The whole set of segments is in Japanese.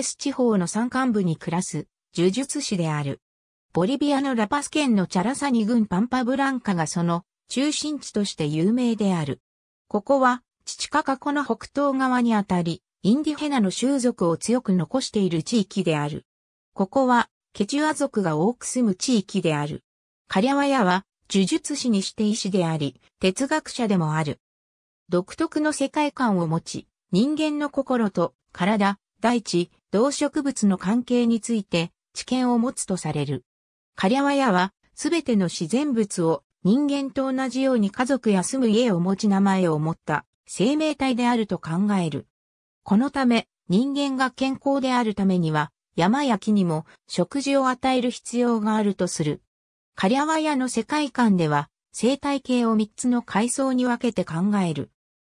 ス地方の山間部に暮らす呪術師である。ボリビアのラパス県のチャラサニ郡パンパブランカがその中心地として有名である。ここは、チチカカコの北東側にあたり、インディヘナの習族を強く残している地域である。ここは、ケチュア族が多く住む地域である。カリャワヤは、呪術師にして医師であり、哲学者でもある。独特の世界観を持ち、人間の心と体、大地、動植物の関係について知見を持つとされる。カリャワヤはすべての自然物を人間と同じように家族や住む家を持ち名前を持った生命体であると考える。このため人間が健康であるためには山や木にも食事を与える必要があるとする。カリャワヤの世界観では生態系を三つの階層に分けて考える。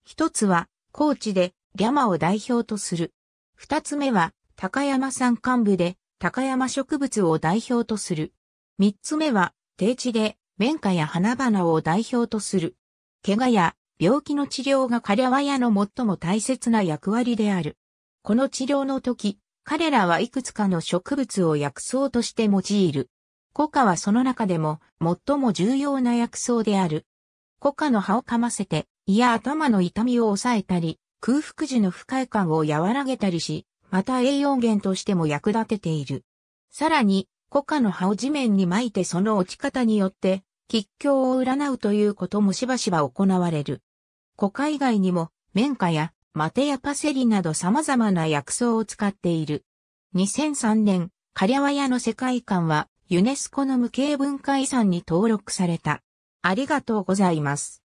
一つは高地でリャマを代表とする。二つ目は高山山幹部で高山植物を代表とする。三つ目は、低地で綿花や花々を代表とする。怪我や病気の治療が彼らやの最も大切な役割である。この治療の時、彼らはいくつかの植物を薬草として用いる。コカはその中でも最も重要な薬草である。コカの葉を噛ませて、胃や頭の痛みを抑えたり、空腹時の不快感を和らげたりし、また栄養源としても役立てている。さらに、コカの葉を地面に巻いてその落ち方によって、吉凶を占うということもしばしば行われる。コカ以外にも、綿花や、マテやパセリなど様々な薬草を使っている。2003年、カリャワヤの世界観は、ユネスコの無形文化遺産に登録された。ありがとうございます。